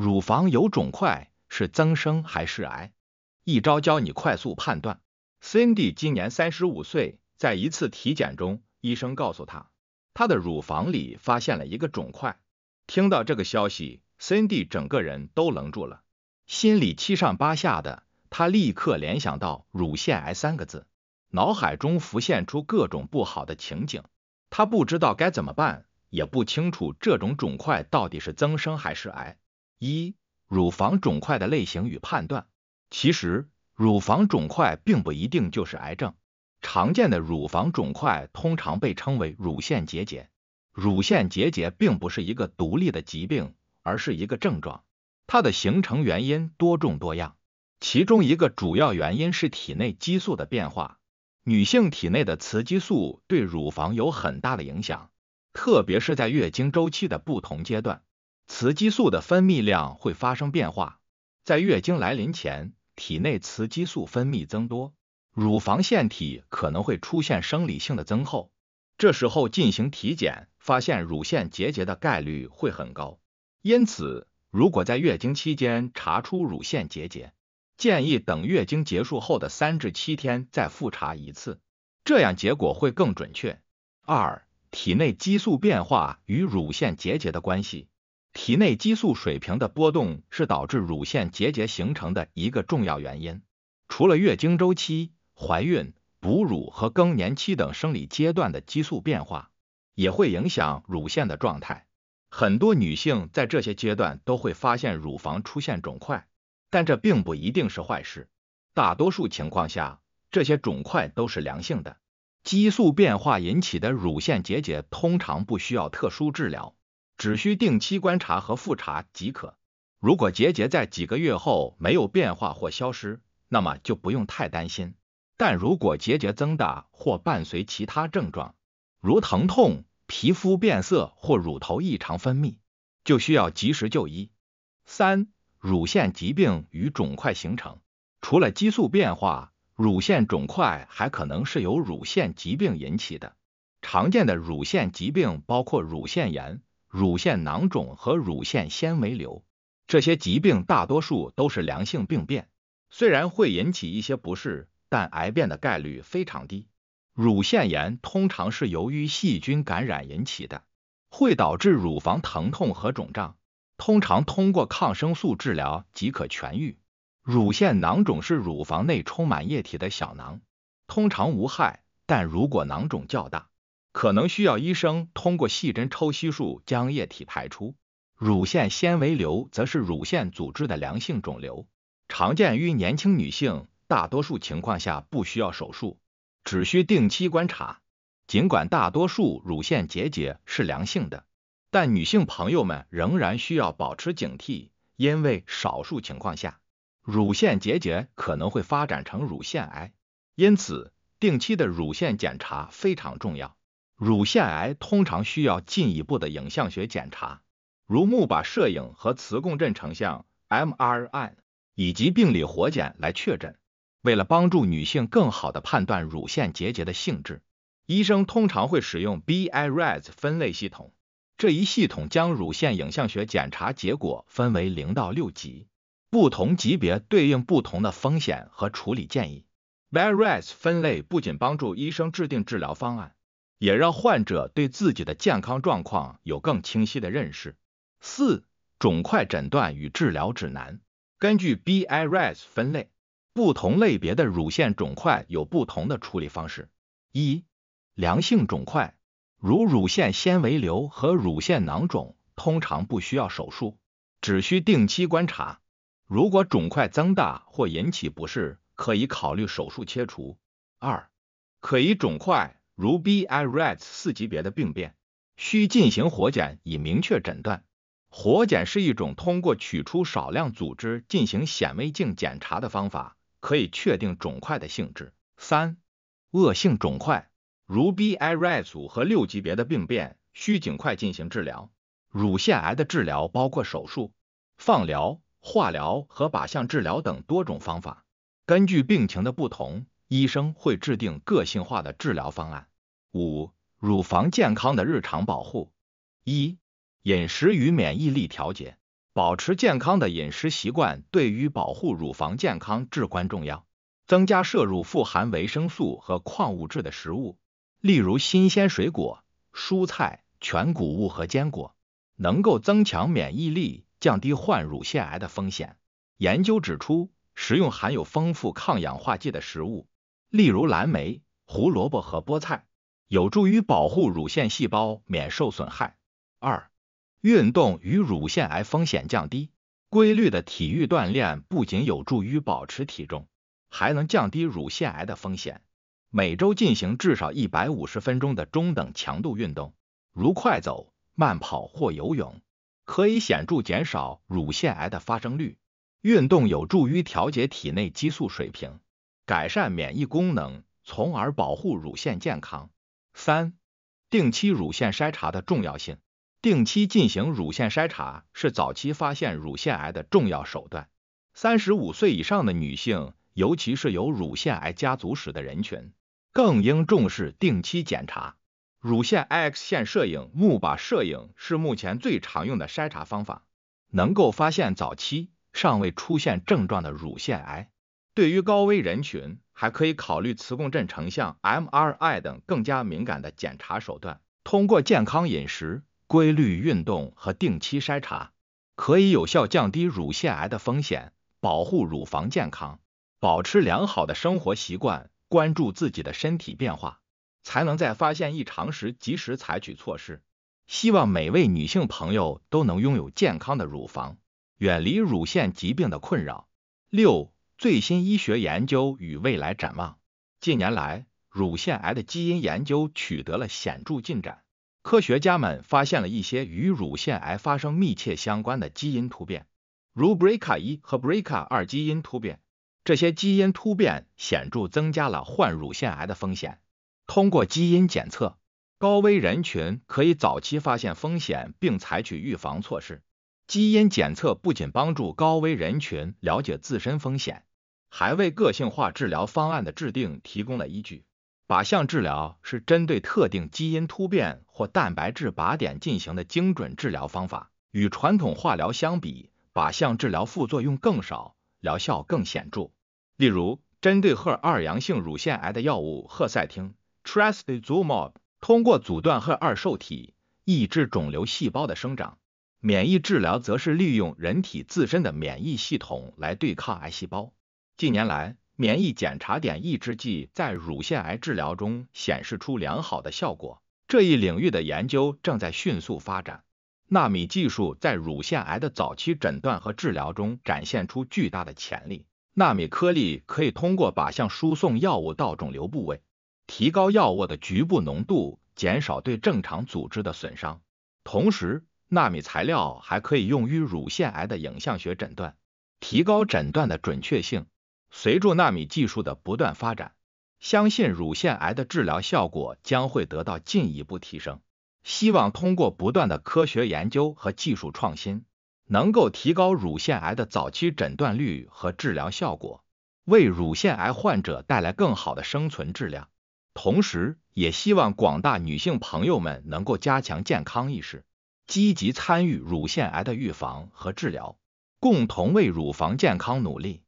乳房有肿块是增生还是癌？一招教你快速判断。Cindy 今年三十五岁，在一次体检中，医生告诉她，她的乳房里发现了一个肿块。听到这个消息，Cindy 整个人都愣住了，心里七上八下的。她立刻联想到乳腺癌三个字，脑海中浮现出各种不好的情景。她不知道该怎么办，也不清楚这种肿块到底是增生还是癌。一乳房肿块的类型与判断，其实乳房肿块并不一定就是癌症。常见的乳房肿块通常被称为乳腺结节，乳腺结节并不是一个独立的疾病，而是一个症状。它的形成原因多种多样，其中一个主要原因是体内激素的变化。女性体内的雌激素对乳房有很大的影响，特别是在月经周期的不同阶段。雌激素的分泌量会发生变化，在月经来临前，体内雌激素分泌增多，乳房腺体可能会出现生理性的增厚，这时候进行体检，发现乳腺结节的概率会很高。因此，如果在月经期间查出乳腺结节，建议等月经结束后的三至七天再复查一次，这样结果会更准确。二、体内激素变化与乳腺结节的关系。体内激素水平的波动是导致乳腺结节形成的一个重要原因。除了月经周期、怀孕、哺乳和更年期等生理阶段的激素变化，也会影响乳腺的状态。很多女性在这些阶段都会发现乳房出现肿块，但这并不一定是坏事。大多数情况下，这些肿块都是良性的。激素变化引起的乳腺结节通常不需要特殊治疗。只需定期观察和复查即可。如果结节在几个月后没有变化或消失，那么就不用太担心。但如果结节增大或伴随其他症状，如疼痛、皮肤变色或乳头异常分泌，就需要及时就医。三、乳腺疾病与肿块形成，除了激素变化，乳腺肿块还可能是由乳腺疾病引起的。常见的乳腺疾病包括乳腺炎。乳腺囊肿和乳腺纤维瘤，这些疾病大多数都是良性病变，虽然会引起一些不适，但癌变的概率非常低。乳腺炎通常是由于细菌感染引起的，会导致乳房疼痛和肿胀，通常通过抗生素治疗即可痊愈。乳腺囊肿是乳房内充满液体的小囊，通常无害，但如果囊肿较大。可能需要医生通过细针抽吸术将液体排出。乳腺纤维瘤则是乳腺组织的良性肿瘤，常见于年轻女性，大多数情况下不需要手术，只需定期观察。尽管大多数乳腺结节是良性的，但女性朋友们仍然需要保持警惕，因为少数情况下，乳腺结节可能会发展成乳腺癌。因此，定期的乳腺检查非常重要。乳腺癌通常需要进一步的影像学检查，如钼靶摄影和磁共振成像 （MRI） 以及病理活检来确诊。为了帮助女性更好的判断乳腺结节的性质，医生通常会使用 BI-RADS 分类系统。这一系统将乳腺影像学检查结果分为零到六级，不同级别对应不同的风险和处理建议。BI-RADS 分类不仅帮助医生制定治疗方案。也让患者对自己的健康状况有更清晰的认识。四肿块诊断与治疗指南根据 BI-RADS 分类，不同类别的乳腺肿块有不同的处理方式。一良性肿块，如乳腺纤维瘤和乳腺囊肿，通常不需要手术，只需定期观察。如果肿块增大或引起不适，可以考虑手术切除。二可疑肿块。如 BI-RADS 四级别的病变，需进行活检以明确诊断。活检是一种通过取出少量组织进行显微镜检查的方法，可以确定肿块的性质。三，恶性肿块，如 BI-RADS 五和六级别的病变，需尽快进行治疗。乳腺癌的治疗包括手术、放疗、化疗和靶向治疗等多种方法，根据病情的不同，医生会制定个性化的治疗方案。五、乳房健康的日常保护。一、饮食与免疫力调节。保持健康的饮食习惯对于保护乳房健康至关重要。增加摄入富含维生素和矿物质的食物，例如新鲜水果、蔬菜、全谷物和坚果，能够增强免疫力，降低患乳腺癌的风险。研究指出，食用含有丰富抗氧化剂的食物，例如蓝莓、胡萝卜和菠菜。有助于保护乳腺细胞免受损害。二、运动与乳腺癌风险降低。规律的体育锻炼不仅有助于保持体重，还能降低乳腺癌的风险。每周进行至少一百五十分钟的中等强度运动，如快走、慢跑或游泳，可以显著减少乳腺癌的发生率。运动有助于调节体内激素水平，改善免疫功能，从而保护乳腺健康。三、定期乳腺筛查的重要性。定期进行乳腺筛查是早期发现乳腺癌的重要手段。三十五岁以上的女性，尤其是有乳腺癌家族史的人群，更应重视定期检查。乳腺 X 线摄影、钼靶摄影是目前最常用的筛查方法，能够发现早期尚未出现症状的乳腺癌。对于高危人群，还可以考虑磁共振成像 （MRI） 等更加敏感的检查手段。通过健康饮食、规律运动和定期筛查，可以有效降低乳腺癌的风险，保护乳房健康。保持良好的生活习惯，关注自己的身体变化，才能在发现异常时及时采取措施。希望每位女性朋友都能拥有健康的乳房，远离乳腺疾病的困扰。六。最新医学研究与未来展望。近年来，乳腺癌的基因研究取得了显著进展。科学家们发现了一些与乳腺癌发生密切相关的基因突变，如 BRCA1 和 BRCA2 基因突变。这些基因突变显著增加了患乳腺癌的风险。通过基因检测，高危人群可以早期发现风险并采取预防措施。基因检测不仅帮助高危人群了解自身风险。还为个性化治疗方案的制定提供了依据。靶向治疗是针对特定基因突变或蛋白质靶点进行的精准治疗方法，与传统化疗相比，靶向治疗副作用更少，疗效更显著。例如，针对 HER2 阳性乳腺癌的药物赫赛汀 t r a s t i z u m a b 通过阻断 HER2 受体，抑制肿瘤细胞的生长。免疫治疗则是利用人体自身的免疫系统来对抗癌细胞。近年来，免疫检查点抑制剂在乳腺癌治疗中显示出良好的效果。这一领域的研究正在迅速发展。纳米技术在乳腺癌的早期诊断和治疗中展现出巨大的潜力。纳米颗粒可以通过靶向输送药物到肿瘤部位，提高药物的局部浓度，减少对正常组织的损伤。同时，纳米材料还可以用于乳腺癌的影像学诊断，提高诊断的准确性。随着纳米技术的不断发展，相信乳腺癌的治疗效果将会得到进一步提升。希望通过不断的科学研究和技术创新，能够提高乳腺癌的早期诊断率和治疗效果，为乳腺癌患者带来更好的生存质量。同时，也希望广大女性朋友们能够加强健康意识，积极参与乳腺癌的预防和治疗，共同为乳房健康努力。